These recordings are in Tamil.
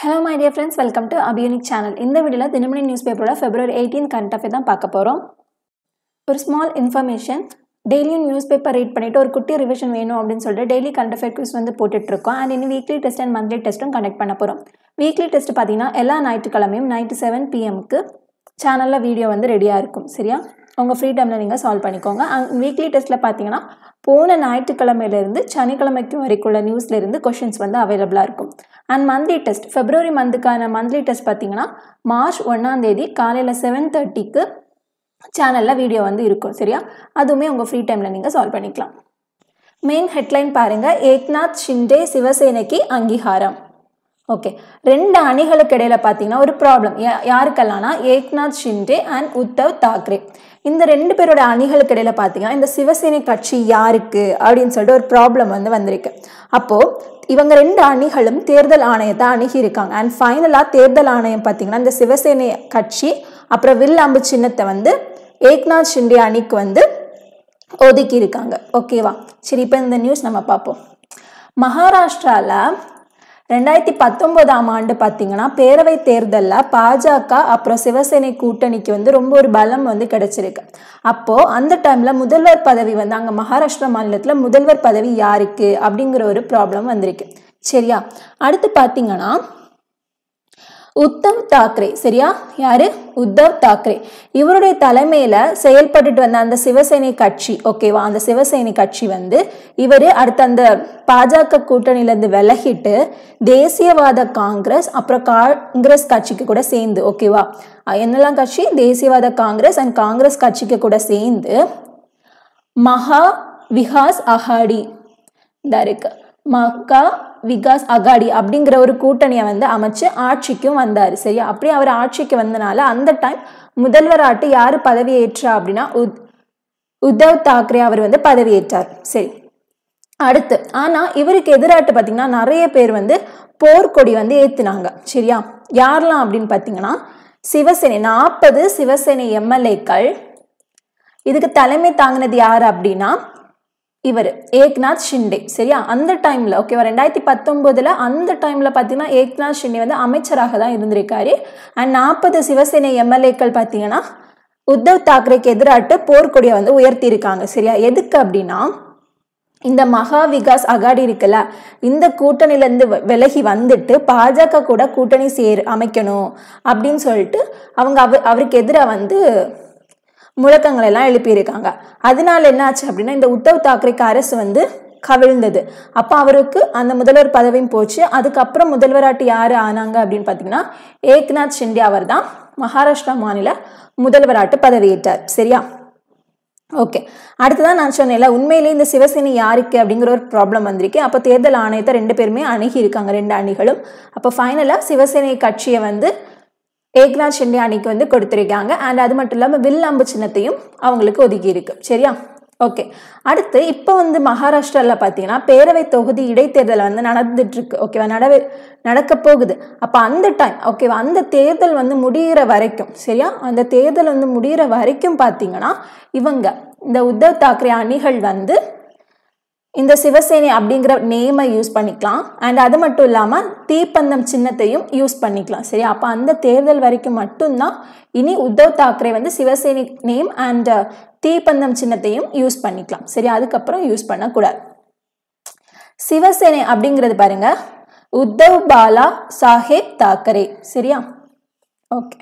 hello my dear friends welcome to அபியூனிக் சேனல் இந்த வீடியோவில் தினமணி நியூஸ் பேப்பரோட ஃபெப்ரவரி எயிட்டீன் கரண்ட் அஃபேர் தான் பார்க்க போகிறோம் ஒரு ஸ்மால் இன்ஃபர்மேஷன் டெய்லியும் நியூஸ் பேப்பர் ரீட் பண்ணிவிட்டு ஒரு குட்டி ரிவிஷன் வேணும் அப்படின்னு சொல்லிட்டு டெய்லி கரண்ட் அஃபேர் குவிஸ் வந்து போட்டுட்ருக்கோம் அண்ட் இன்னும் வீக்லி டெஸ்ட் அண்ட் மந்த்லி டெஸ்ட்டும் கண்டக்ட் பண்ண போகிறோம் வீக்லி டெஸ்ட் பார்த்தீங்கன்னா எல்லா ஞாயிற்றுக்கிழமையும் நைட்டு செவன் பிஎம்க்கு சேனலில் வீடியோ வந்து ரெடியாக இருக்கும் சரியா உங்கள் ஃப்ரீ டைமில் நீங்கள் சால்வ் பண்ணிக்கோங்க அங் வீக்லி டெஸ்ட்டில் பார்த்தீங்கன்னா போன ஞாயிற்றுக்கிழமையிலேருந்து சனிக்கிழமைக்கு வரைக்குள்ள நியூஸ்லேருந்து கொஷின்ஸ் வந்து அவைலபிளாக இருக்கும் அண்ட் மந்த்லி டெஸ்ட் ஃபெப்ரவரி மந்த்துக்கான மந்த்லி டெஸ்ட் பார்த்திங்கன்னா மார்ச் ஒன்றாந்தேதி காலையில் செவன் தேர்ட்டிக்கு சேனலில் வீடியோ வந்து இருக்கும் சரியா அதுவுமே உங்கள் ஃப்ரீ டைமில் நீங்கள் சால்வ் பண்ணிக்கலாம் மெயின் ஹெட்லைன் பாருங்கள் ஏக்நாத் ஷிண்டே சிவசேனைக்கு அங்கீகாரம் ஓகே ரெண்டு அணிகளுக்கு இடையில் பார்த்தீங்கன்னா ஒரு ப்ராப்ளம் யாருக்கெல்லாம்னா ஏக்நாத் ஷிண்டே அண்ட் உத்தவ் தாக்கரே இந்த ரெண்டு பேரோட அணிகளுக்கு இடையில் பார்த்தீங்கன்னா இந்த சிவசேனை கட்சி யாருக்கு அப்படின்னு சொல்லிட்டு ஒரு ப்ராப்ளம் வந்து வந்திருக்கு அப்போது இவங்க ரெண்டு அணிகளும் தேர்தல் ஆணையத்தை அணுகியிருக்காங்க அண்ட் ஃபைனலாக தேர்தல் ஆணையம் பார்த்திங்கன்னா இந்த சிவசேனை கட்சி அப்புறம் வில்லாம்பு சின்னத்தை வந்து ஏக்நாத் ஷிண்டே அணிக்கு வந்து ஒதுக்கியிருக்காங்க ஓகேவா சரி இப்போ இந்த நியூஸ் நம்ம பார்ப்போம் மகாராஷ்டிராவில் ரெண்டாயிரத்தி பத்தொம்போதாம் ஆண்டு பார்த்தீங்கன்னா பேரவை தேர்தலில் பாஜக அப்புறம் சிவசேனை கூட்டணிக்கு வந்து ரொம்ப ஒரு பலம் வந்து கிடைச்சிருக்கு அப்போது அந்த டைமில் முதல்வர் பதவி வந்து அங்கே மகாராஷ்டிரா மாநிலத்தில் முதல்வர் பதவி யாருக்கு அப்படிங்கிற ஒரு ப்ராப்ளம் வந்திருக்கு சரியா அடுத்து பார்த்தீங்கன்னா உத்தவ் தாக்கரே சரியா யாரு உத்தவ் தாக்கரே இவருடைய தலைமையில செயல்பட்டுட்டு வந்த அந்த சிவசேனை கட்சி ஓகேவா அந்த சிவசேனை கட்சி வந்து இவர் அடுத்த அந்த பாஜக கூட்டணியிலேருந்து விலகிட்டு தேசியவாத காங்கிரஸ் அப்புறம் காங்கிரஸ் கட்சிக்கு கூட சேர்ந்து ஓகேவா என்னெல்லாம் கட்சி தேசியவாத காங்கிரஸ் அண்ட் காங்கிரஸ் கட்சிக்கு கூட சேர்ந்து மகா விகாஸ் அகாடி இந்த இருக்கு மகா விகாஸ் அகாடி அப்படிங்கிற ஒரு கூட்டணியை வந்து அமைச்சு ஆட்சிக்கும் வந்தார் சரியா அப்படி அவர் ஆட்சிக்கு வந்தனால அந்த டைம் முதல்வராட்டு யார் பதவியேற்றா அப்படின்னா உத் உத்தவ் தாக்கரே அவர் வந்து பதவியேற்றார் சரி அடுத்து ஆனால் இவருக்கு எதிராட்டு பார்த்திங்கன்னா நிறைய பேர் வந்து போர்க்கொடி வந்து ஏற்றுனாங்க சரியா யாரெல்லாம் அப்படின்னு பார்த்தீங்கன்னா சிவசேனை நாற்பது சிவசேனை எம்எல்ஏக்கள் இதுக்கு தலைமை தாங்கினது யார் அப்படின்னா இவர் ஏக்நாத் ஷிண்டே சரியா அந்த டைமில் ஓகேவா ரெண்டாயிரத்தி பத்தொம்போதில் அந்த டைமில் பார்த்தீங்கன்னா ஏக்நாத் ஷிண்டே வந்து அமைச்சராக தான் இருந்திருக்காரு அண்ட் நாற்பது சிவசேனை எம்எல்ஏக்கள் பார்த்தீங்கன்னா உத்தவ் தாக்கரேக்கு எதிராட்டு போர்க்கொடியை வந்து உயர்த்தியிருக்காங்க சரியா எதுக்கு அப்படின்னா இந்த மகா விகாஸ் அகாடி இருக்குல்ல இந்த கூட்டணியிலேருந்து விலகி வந்துட்டு பாஜக கூட கூட்டணி சேர் அமைக்கணும் அப்படின்னு சொல்லிட்டு அவங்க அவருக்கு எதிராக வந்து முழக்கங்கள் எல்லாம் எழுப்பியிருக்காங்க அதனால என்ன ஆச்சு அப்படின்னா இந்த உத்தவ் தாக்கரேக்கு அரசு வந்து கவிழ்ந்தது அப்போ அவருக்கு அந்த முதல்வர் பதவியும் போச்சு அதுக்கப்புறம் முதல்வராட்டி யார் ஆனாங்க அப்படின்னு பார்த்தீங்கன்னா ஏக்நாத் ஷிண்டே அவர் தான் மகாராஷ்டிரா மாநில முதல்வராட்டு பதவியேற்றார் சரியா ஓகே அடுத்ததான் நான் சொன்னேன்ல உண்மையிலே இந்த சிவசேனை யாருக்கு அப்படிங்கிற ஒரு ப்ராப்ளம் வந்திருக்கு அப்போ தேர்தல் ஆணையத்தை ரெண்டு பேருமே அணுகி இருக்காங்க ரெண்டு அணிகளும் அப்போ ஃபைனலாக சிவசேனை கட்சியை வந்து ஏக்நாத் ஷிண்டே அணிக்கு வந்து கொடுத்துருக்காங்க அண்ட் அது மட்டும் இல்லாமல் வில் அம்பு சின்னத்தையும் அவங்களுக்கு ஒதுக்கி இருக்கு சரியா ஓகே அடுத்து இப்போ வந்து மகாராஷ்டிராவில் பார்த்தீங்கன்னா பேரவை தொகுதி இடைத்தேர்தல் வந்து நடந்துட்டுருக்கு ஓகேவா நடவே நடக்க போகுது அப்போ அந்த டைம் ஓகேவா அந்த தேர்தல் வந்து முடிகிற வரைக்கும் சரியா அந்த தேர்தல் வந்து முடிகிற வரைக்கும் பார்த்தீங்கன்னா இவங்க இந்த உத்தவ் தாக்கரே அணிகள் வந்து இந்த சிவசேனி அப்படிங்கிற நேமை யூஸ் பண்ணிக்கலாம் அண்ட் அது மட்டும் இல்லாமல் தீப்பந்தம் சின்னத்தையும் யூஸ் பண்ணிக்கலாம் சரி அப்போ அந்த தேர்தல் வரைக்கும் மட்டும்தான் இனி உத்தவ் தாக்கரே வந்து சிவசேனி நேம் அண்ட் தீப்பந்தம் சின்னத்தையும் யூஸ் பண்ணிக்கலாம் சரி அதுக்கப்புறம் யூஸ் பண்ணக்கூடாது சிவசேனை அப்படிங்கிறது பாருங்க உத்தவ் பாலா சாஹேப் தாக்கரே சரியா ஓகே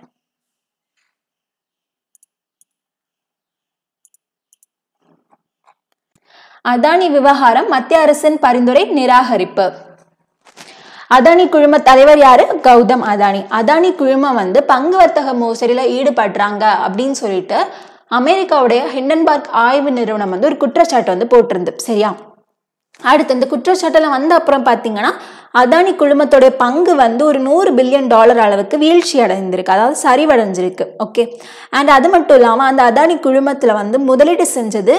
அதானி விவகாரம் மத்திய அரசின் பரிந்துரை நிராகரிப்பு அதானி குழும தலைவர் யாரு கௌதம் அதானி அதானி குழுமம் வந்து பங்கு வர்த்தக மோசடியில ஈடுபடுறாங்க அப்படின்னு சொல்லிட்டு அமெரிக்காவுடைய ஹிண்டன்பார்க் ஆய்வு நிறுவனம் வந்து ஒரு குற்றச்சாட்டு வந்து போட்டிருந்து சரியா அடுத்து இந்த குற்றச்சாட்டில் வந்த அப்புறம் பார்த்தீங்கன்னா அதானி குழுமத்தோடைய பங்கு வந்து ஒரு நூறு பில்லியன் டாலர் அளவுக்கு வீழ்ச்சி அடைந்திருக்கு அதாவது சரிவடைஞ்சிருக்கு ஓகே அண்ட் அது மட்டும் இல்லாமல் அந்த அதானி குழுமத்தில் வந்து முதலீடு செஞ்சது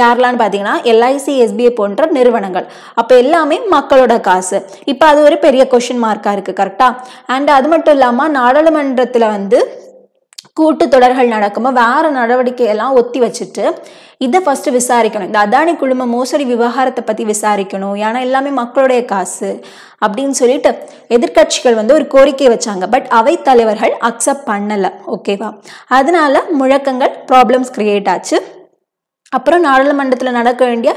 யாரெல்லாம்னு பார்த்தீங்கன்னா எல்ஐசி எஸ்பிஐ போன்ற நிறுவனங்கள் அப்போ எல்லாமே மக்களோட காசு இப்போ அது ஒரு பெரிய கொஷின் மார்க்காக இருக்குது கரெக்டாக அண்ட் அது மட்டும் இல்லாமல் நாடாளுமன்றத்தில் வந்து கூட்டு தொடர்கள் நடக்குமோ வேறு நடவடிக்கையெல்லாம் ஒத்தி வச்சுட்டு இதை ஃபஸ்ட்டு விசாரிக்கணும் இந்த அதானி குழும மோசடி விவகாரத்தை பற்றி விசாரிக்கணும் ஏன்னா எல்லாமே மக்களுடைய காசு அப்படின்னு சொல்லிட்டு எதிர்கட்சிகள் வந்து ஒரு கோரிக்கை வச்சாங்க பட் அவை தலைவர்கள் அக்செப்ட் பண்ணலை ஓகேவா அதனால முழக்கங்கள் ப்ராப்ளம்ஸ் க்ரியேட் ஆச்சு அப்புறம் நாடாளுமன்றத்தில் நடக்க வேண்டிய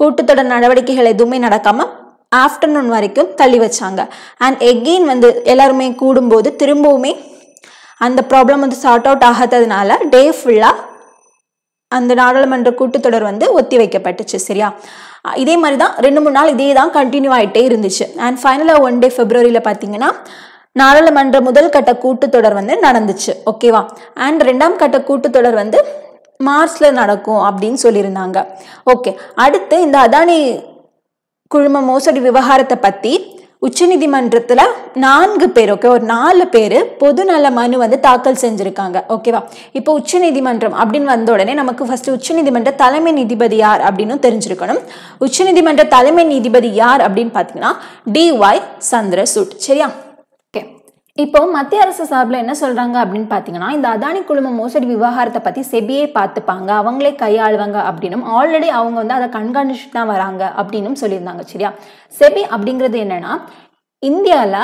கூட்டத்தொடர் நடவடிக்கைகள் எதுவுமே நடக்காமல் ஆஃப்டர்நூன் வரைக்கும் தள்ளி வச்சாங்க அண்ட் எகெயின் வந்து எல்லாருமே கூடும்போது திரும்பவுமே அந்த ப்ராப்ளம் வந்து சார்ட் அவுட் ஆகாததுனால டே ஃபுல்லாக அந்த நாடாளுமன்ற கூட்டத்தொடர் வந்து ஒத்தி வைக்கப்பட்டுச்சு சரியா இதே மாதிரி தான் ரெண்டு மூணு நாள் இதே தான் கண்டினியூ ஆகிட்டே இருந்துச்சு அண்ட் ஃபைனலாக ஒன் டே ஃபெப்ரவரியில் பார்த்தீங்கன்னா நாடாளுமன்ற முதல் கட்ட கூட்டத்தொடர் வந்து நடந்துச்சு ஓகேவா அண்ட் ரெண்டாம் கட்ட கூட்டத்தொடர் வந்து மார்ச்ல நடக்கும் அப்படின்னு சொல்லியிருந்தாங்க ஓகே அடுத்து இந்த அதானி குழும மோசடி விவகாரத்தை பற்றி உச்சநீதிமன்றத்தில் நான்கு பேர் ஓகே ஒரு நாலு பேர் பொதுநல மனு வந்து தாக்கல் செஞ்சுருக்காங்க ஓகேவா இப்போ உச்சநீதிமன்றம் அப்படின்னு வந்த உடனே நமக்கு ஃபஸ்ட்டு உச்சநீதிமன்ற தலைமை நீதிபதி யார் அப்படின்னு தெரிஞ்சிருக்கணும் உச்சநீதிமன்ற தலைமை நீதிபதி யார் அப்படின்னு பார்த்தீங்கன்னா டிஒய் சந்திரசூட் சரியா இப்போ மத்திய அரசு சார்பில் என்ன சொல்கிறாங்க அப்படின்னு பார்த்தீங்கன்னா இந்த அதானி குழும மோசடி விவகாரத்தை பற்றி செபியே பார்த்துப்பாங்க அவங்களே கையாளுவாங்க அப்படின்னும் ஆல்ரெடி அவங்க வந்து அதை கண்காணிச்சுட்டு தான் வராங்க அப்படின்னும் சொல்லியிருந்தாங்க சரியா செபி அப்படிங்கிறது என்னன்னா இந்தியாவில்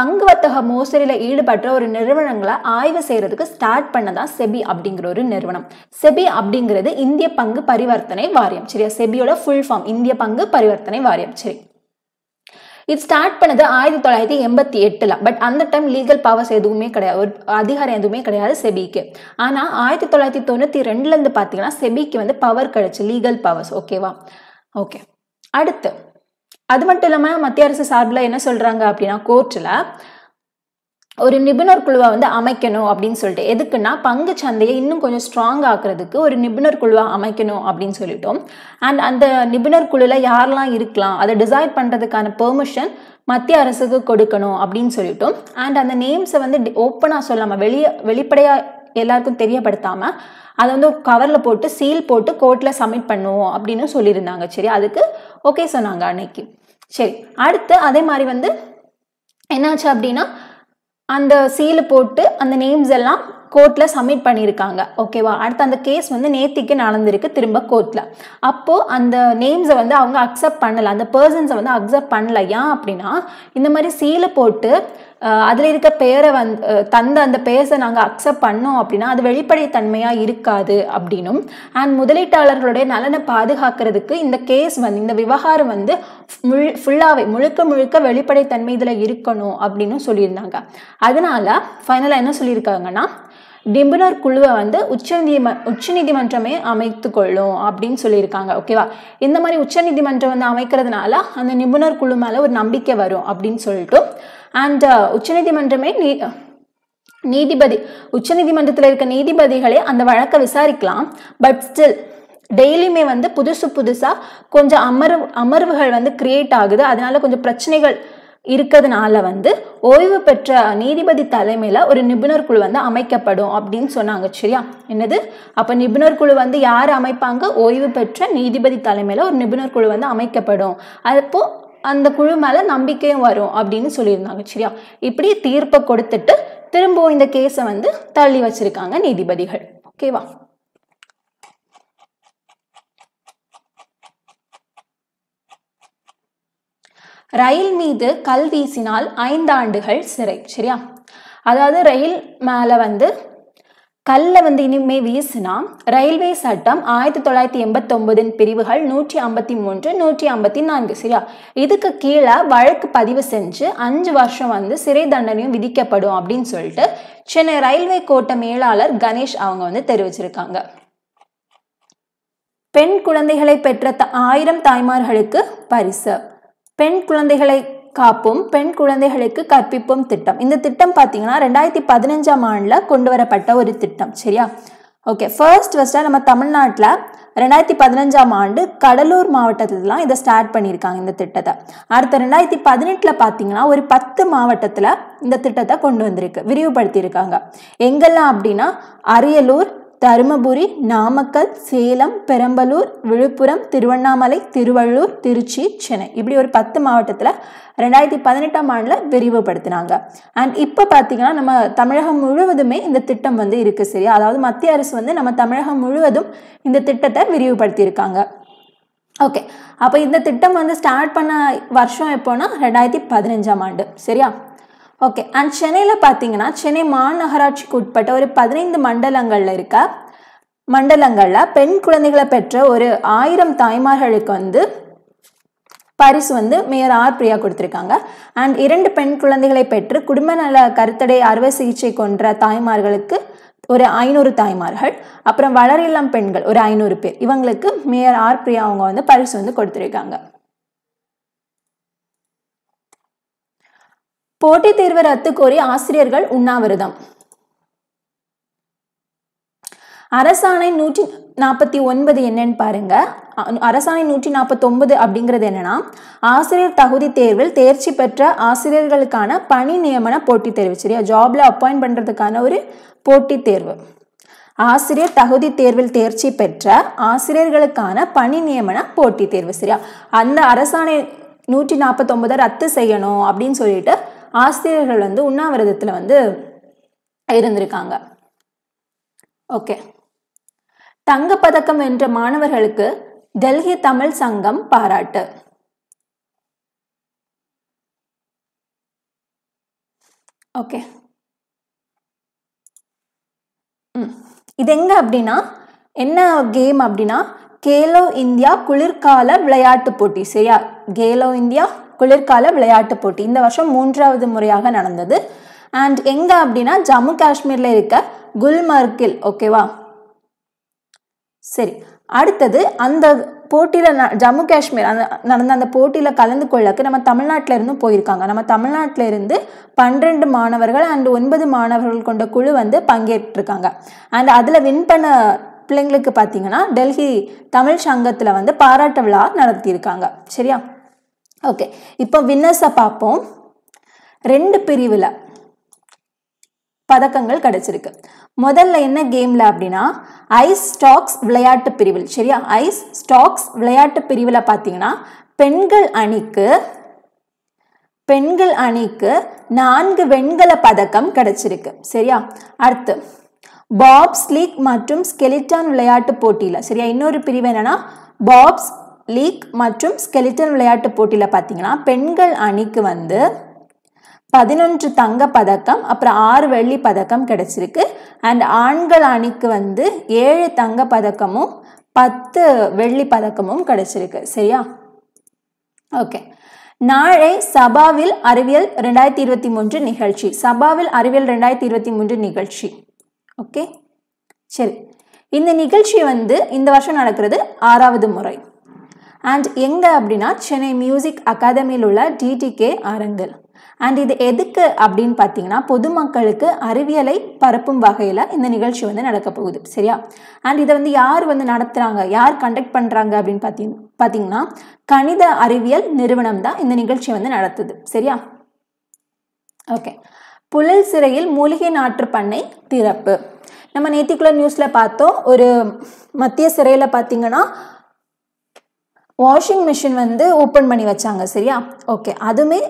பங்கு வர்த்தக மோசடியில் ஈடுபட்ட ஒரு நிறுவனங்களை ஆய்வு செய்கிறதுக்கு ஸ்டார்ட் பண்ணதான் செபி அப்படிங்கிற ஒரு நிறுவனம் செபி அப்படிங்கிறது இந்திய பங்கு பரிவர்த்தனை வாரியம் சரியா செபியோட ஃபுல் ஃபார்ம் இந்திய பங்கு பரிவர்த்தனை வாரியம் சரி இது ஸ்டார்ட் பண்ணது ஆயிரத்தி தொள்ளாயிரத்தி எண்பத்தி எட்டில் பட் அந்த டைம் லீகல் பவர்ஸ் எதுவுமே கிடையாது ஒரு அதிகாரம் எதுவுமே கிடையாது செபிக்கு ஆனால் ஆயிரத்தி தொள்ளாயிரத்தி தொண்ணூற்றி ரெண்டுலேருந்து பார்த்தீங்கன்னா செபிக்கு வந்து பவர் கிடைச்சி லீகல் பவர்ஸ் ஓகேவா ஓகே அடுத்து அது மட்டும் இல்லாமல் மத்திய அரசு சார்பில் என்ன சொல்கிறாங்க அப்படின்னா கோர்ட்டில் ஒரு நிபுணர் குழுவை வந்து அமைக்கணும் அப்படின்னு சொல்லிட்டு எதுக்குன்னா பங்கு சந்தையை இன்னும் கொஞ்சம் ஸ்ட்ராங் ஆக்குறதுக்கு ஒரு நிபுணர் குழுவை அமைக்கணும் அப்படின்னு சொல்லிட்டோம் அண்ட் அந்த நிபுணர் குழுவில் யாரெல்லாம் இருக்கலாம் அதை டிசைட் பண்ணுறதுக்கான பெர்மிஷன் மத்திய அரசுக்கு கொடுக்கணும் அப்படின்னு சொல்லிட்டோம் அண்ட் அந்த நேம்ஸை வந்து ஓப்பனாக சொல்லாமல் வெளியே வெளிப்படையாக எல்லாருக்கும் தெரியப்படுத்தாமல் அதை வந்து கவரில் போட்டு சீல் போட்டு கோர்ட்டில் சப்மிட் பண்ணுவோம் அப்படின்னு சொல்லியிருந்தாங்க சரி அதுக்கு ஓகே சொன்னாங்க அன்னைக்கு சரி அடுத்து அதே மாதிரி வந்து என்னாச்சு அப்படின்னா அந்த சீலு போட்டு அந்த நேம்ஸ் எல்லாம் கோர்ட்டில் சப்மிட் பண்ணியிருக்காங்க ஓகேவா அடுத்து அந்த கேஸ் வந்து நேத்திக்கு நடந்திருக்கு திரும்ப கோர்ட்டில் அப்போது அந்த நேம்ஸை வந்து அவங்க அக்செப்ட் பண்ணலை அந்த பர்சன்ஸை வந்து அக்செப்ட் பண்ணலையா ஏன் அப்படின்னா இந்த மாதிரி சீலை போட்டு அதில் இருக்க பெயரை வந் தந்த அந்த பேஸை நாங்கள் அக்செப்ட் பண்ணோம் அப்படின்னா அது வெளிப்படைத்தன்மையாக இருக்காது அப்படின்னும் அண்ட் முதலீட்டாளர்களுடைய நலனை பாதுகாக்கிறதுக்கு இந்த கேஸ் வந்து இந்த விவகாரம் வந்து முழு ஃபுல்லாகவே முழுக்க முழுக்க வெளிப்படைத்தன்மை இதில் இருக்கணும் அப்படின்னு சொல்லியிருந்தாங்க அதனால் ஃபைனலாக என்ன சொல்லியிருக்காங்கன்னா நிபுணர் குழுவை வந்து உச்சநீதிம உச்சநீதிமன்றமே அமைத்து கொள்ளும் அப்படின்னு சொல்லியிருக்காங்க ஓகேவா இந்த மாதிரி உச்சநீதிமன்றம் வந்து அமைக்கிறதுனால அந்த நிபுணர் குழு மேலே ஒரு நம்பிக்கை வரும் அப்படின்னு சொல்லிட்டு அண்ட் uh, உச்சநீதிமன்றமே நீ நீதிபதி உச்சநீதிமன்றத்தில் இருக்க நீதிபதிகளே அந்த வழக்கை விசாரிக்கலாம் பட் ஸ்டில் டெய்லியுமே வந்து புதுசு புதுசாக கொஞ்சம் அமர்வு அமர்வுகள் வந்து கிரியேட் ஆகுது அதனால கொஞ்சம் பிரச்சனைகள் இருக்கிறதுனால வந்து ஓய்வு பெற்ற நீதிபதி தலைமையில் ஒரு நிபுணர் குழு வந்து அமைக்கப்படும் அப்படின்னு சொன்னாங்க சரியா என்னது அப்போ நிபுணர் குழு வந்து யார் அமைப்பாங்க ஓய்வு பெற்ற நீதிபதி தலைமையில் ஒரு நிபுணர் குழு வந்து அமைக்கப்படும் அப்போது அந்த குழு மேலே நம்பிக்கையும் வரும் அப்படின்னு சொல்லியிருந்தாங்க சரியா இப்படி தீர்ப்பை கொடுத்துட்டு திரும்பவும் இந்த கேஸை வந்து தள்ளி வச்சிருக்காங்க நீதிபதிகள் ஓகேவா ரயில் மீது கல் வீசினால் ஐந்தாண்டுகள் சிறை சரியா அதாவது ரயில் மேலே வந்து கல்ல வந்து இனிமே வீசினா ரயில்வே சட்டம் ஆயிரத்தி தொள்ளாயிரத்தி எண்பத்தொன்பதின் பிரிவுகள் நூற்றி ஐம்பத்தி மூன்று நூற்றி ஐம்பத்தி நான்கு சரியா இதுக்கு கீழே வழக்கு பதிவு செஞ்சு அஞ்சு வருஷம் வந்து சிறை தண்டனையும் விதிக்கப்படும் அப்படின்னு சொல்லிட்டு சென்னை ரயில்வே கோட்ட மேலாளர் கணேஷ் அவங்க வந்து தெரிவிச்சிருக்காங்க பெண் குழந்தைகளை பெற்ற ஆயிரம் தாய்மார்களுக்கு பரிசு பெண் குழந்தைகளை காப்பும் பெண் குழந்தைகளுக்கு கற்பிப்பும் திட்டம் இந்த திட்டம் பார்த்தீங்கன்னா ரெண்டாயிரத்தி பதினஞ்சாம் ஆண்டில் கொண்டு வரப்பட்ட ஒரு திட்டம் சரியா ஓகே ஃபர்ஸ்ட் ஃபஸ்ட்டாக நம்ம தமிழ்நாட்டில் ரெண்டாயிரத்தி பதினஞ்சாம் ஆண்டு கடலூர் மாவட்டத்துலலாம் இதை ஸ்டார்ட் பண்ணியிருக்காங்க இந்த திட்டத்தை அடுத்த ரெண்டாயிரத்தி பதினெட்டில் பார்த்தீங்கன்னா ஒரு பத்து மாவட்டத்தில் இந்த திட்டத்தை கொண்டு வந்திருக்கு விரிவுபடுத்தியிருக்காங்க எங்கெல்லாம் அப்படின்னா அரியலூர் தருமபுரி நாமக்கல் சேலம் பெரம்பலூர் விழுப்புரம் திருவண்ணாமலை திருவள்ளூர் திருச்சி சென்னை இப்படி ஒரு பத்து மாவட்டத்தில் ரெண்டாயிரத்தி பதினெட்டாம் ஆண்டில் விரிவுபடுத்தினாங்க அண்ட் இப்போ பார்த்தீங்கன்னா நம்ம தமிழகம் முழுவதுமே இந்த திட்டம் வந்து இருக்குது சரியா அதாவது மத்திய அரசு வந்து நம்ம தமிழகம் முழுவதும் இந்த திட்டத்தை விரிவுபடுத்தியிருக்காங்க ஓகே அப்போ இந்த திட்டம் வந்து ஸ்டார்ட் பண்ண வருஷம் எப்போனா ரெண்டாயிரத்தி பதினஞ்சாம் ஆண்டு சரியா ஓகே அண்ட் சென்னையில் பார்த்தீங்கன்னா சென்னை மாநகராட்சிக்கு உட்பட்ட ஒரு பதினைந்து மண்டலங்களில் இருக்க மண்டலங்களில் பெண் குழந்தைகளை பெற்ற ஒரு ஆயிரம் தாய்மார்களுக்கு வந்து பரிசு வந்து மேயர் ஆர் பிரியா கொடுத்துருக்காங்க அண்ட் இரண்டு பெண் குழந்தைகளை பெற்று குடும்ப நல கருத்தடை அறுவை சிகிச்சை கொன்ற தாய்மார்களுக்கு ஒரு ஐநூறு தாய்மார்கள் அப்புறம் இல்லம் பெண்கள் ஒரு ஐநூறு பேர் இவங்களுக்கு மேயர் ஆர் பிரியா அவங்க வந்து பரிசு வந்து கொடுத்துருக்காங்க போட்டித் தேர்வு ரத்து கோரி ஆசிரியர்கள் உண்ணாவிரதம் அரசாணை நூற்றி நாற்பத்தி ஒன்பது என்னன்னு பாருங்க அரசாணை நூற்றி நாற்பத்தொன்பது அப்படிங்கிறது என்னன்னா ஆசிரியர் தகுதி தேர்வில் தேர்ச்சி பெற்ற ஆசிரியர்களுக்கான பணி நியமன போட்டித் தேர்வு சரியா ஜாப்ல அப்பாயின்ட் பண்றதுக்கான ஒரு போட்டித் தேர்வு ஆசிரியர் தகுதி தேர்வில் தேர்ச்சி பெற்ற ஆசிரியர்களுக்கான பணி நியமன போட்டித் தேர்வு சரியா அந்த அரசாணை நூற்றி நாற்பத்தொன்பதை ரத்து செய்யணும் அப்படின்னு சொல்லிட்டு ஆசிரியர்கள் வந்து உண்ணாவிரதத்தில் வந்து இருந்திருக்காங்க ஓகே தங்கப்பதக்கம் வென்ற மாணவர்களுக்கு டெல்லி தமிழ் சங்கம் பாராட்டு ஓகே இது எங்க அப்படின்னா என்ன கேம் அப்படின்னா கேலோ இந்தியா குளிர்கால விளையாட்டு போட்டி சரியா கேலோ இந்தியா குளிர்கால விளையாட்டுப் போட்டி இந்த வருஷம் மூன்றாவது முறையாக நடந்தது அண்ட் எங்கே அப்படின்னா ஜம்மு காஷ்மீரில் இருக்க குல்மர்கில் ஓகேவா சரி அடுத்தது அந்த போட்டியில் ஜம்மு காஷ்மீர் அந்த நடந்த அந்த போட்டியில் கலந்து கொள்ளக்கு நம்ம தமிழ்நாட்டில் இருந்தும் போயிருக்காங்க நம்ம தமிழ்நாட்டில் இருந்து பன்னிரெண்டு மாணவர்கள் அண்ட் ஒன்பது மாணவர்கள் கொண்ட குழு வந்து பங்கேற்றிருக்காங்க அண்ட் அதில் வின் பண்ண பிள்ளைங்களுக்கு பார்த்தீங்கன்னா டெல்லி தமிழ் சங்கத்தில் வந்து பாராட்டு விழா நடத்தியிருக்காங்க சரியா ஓகே இப்போ வின்னர்ஸை பார்ப்போம் ரெண்டு பிரிவில் பதக்கங்கள் கிடச்சிருக்கு முதல்ல என்ன கேமில் அப்படின்னா ஐஸ் ஸ்டாக்ஸ் விளையாட்டு பிரிவில் சரியா ஐஸ் ஸ்டாக்ஸ் விளையாட்டு பிரிவில் பார்த்தீங்கன்னா பெண்கள் அணிக்கு பெண்கள் அணிக்கு நான்கு வெண்கல பதக்கம் கிடச்சிருக்கு சரியா அடுத்து பாப்ஸ் லீக் மற்றும் ஸ்கெலிட்டான் விளையாட்டு போட்டியில் சரியா இன்னொரு பிரிவு என்னன்னா பாப்ஸ் லீக் மற்றும் ஸ்கெலிட்டன் விளையாட்டு போட்டியில் பார்த்தீங்கன்னா பெண்கள் அணிக்கு வந்து பதினொன்று தங்க பதக்கம் அப்புறம் ஆறு வெள்ளி பதக்கம் கிடச்சிருக்கு அண்ட் ஆண்கள் அணிக்கு வந்து ஏழு தங்க பதக்கமும் பத்து வெள்ளி பதக்கமும் கிடச்சிருக்கு சரியா ஓகே நாளை சபாவில் அறிவியல் ரெண்டாயிரத்தி இருபத்தி மூன்று நிகழ்ச்சி சபாவில் அறிவியல் ரெண்டாயிரத்தி இருபத்தி மூன்று நிகழ்ச்சி ஓகே சரி இந்த நிகழ்ச்சி வந்து இந்த வருஷம் நடக்கிறது ஆறாவது முறை அண்ட் எங்கே அப்படின்னா சென்னை மியூசிக் அகாதமியில் உள்ள டிடிகே அரங்கல் அண்ட் இது எதுக்கு அப்படின்னு பார்த்தீங்கன்னா பொதுமக்களுக்கு அறிவியலை பரப்பும் வகையில் இந்த நிகழ்ச்சி வந்து நடக்க போகுது சரியா அண்ட் இதை வந்து யார் வந்து நடத்துகிறாங்க யார் கண்டக்ட் பண்ணுறாங்க அப்படின்னு பார்த்தீங்க பார்த்தீங்கன்னா கணித அறிவியல் நிறுவனம் தான் இந்த நிகழ்ச்சியை வந்து நடத்துது சரியா ஓகே புழல் சிறையில் மூலிகை நாற்று பண்ணை திறப்பு நம்ம நேத்திக்குள்ள நியூஸில் பார்த்தோம் ஒரு மத்திய சிறையில் பார்த்தீங்கன்னா வாஷிங் மிஷின் வந்து ஓப்பன் பண்ணி வச்சாங்க சரியா ஓகே அதுவுமே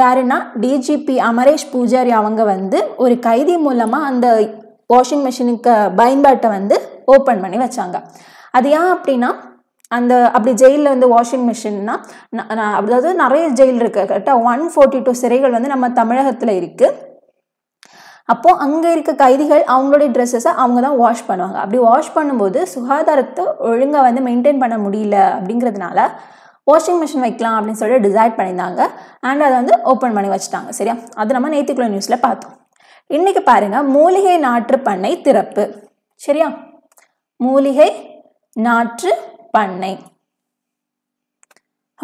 யாருன்னா டிஜிபி அமரேஷ் பூஜாரி அவங்க வந்து ஒரு கைதி மூலமாக அந்த வாஷிங் மிஷினுக்கு பயன்பாட்டை வந்து ஓப்பன் பண்ணி வச்சாங்க அது ஏன் அப்படின்னா அந்த அப்படி ஜெயிலில் வந்து வாஷிங் மிஷின்னா அதாவது நிறைய ஜெயில் இருக்குது கரெக்டாக ஒன் ஃபோர்ட்டி டூ சிறைகள் வந்து நம்ம தமிழகத்தில் இருக்குது அப்போது அங்கே இருக்க கைதிகள் அவங்களுடைய ட்ரெஸ்ஸஸை அவங்க தான் வாஷ் பண்ணுவாங்க அப்படி வாஷ் பண்ணும்போது சுகாதாரத்தை ஒழுங்காக வந்து மெயின்டைன் பண்ண முடியல அப்படிங்கிறதுனால வாஷிங் மிஷின் வைக்கலாம் அப்படின்னு சொல்லிட்டு டிசைட் பண்ணியிருந்தாங்க அண்ட் அதை வந்து ஓப்பன் பண்ணி வச்சுட்டாங்க சரியா அது நம்ம நேத்திக்குள்ள நியூஸில் பார்த்தோம் இன்றைக்கி பாருங்கள் மூலிகை நாற்று பண்ணை திறப்பு சரியா மூலிகை நாற்று பண்ணை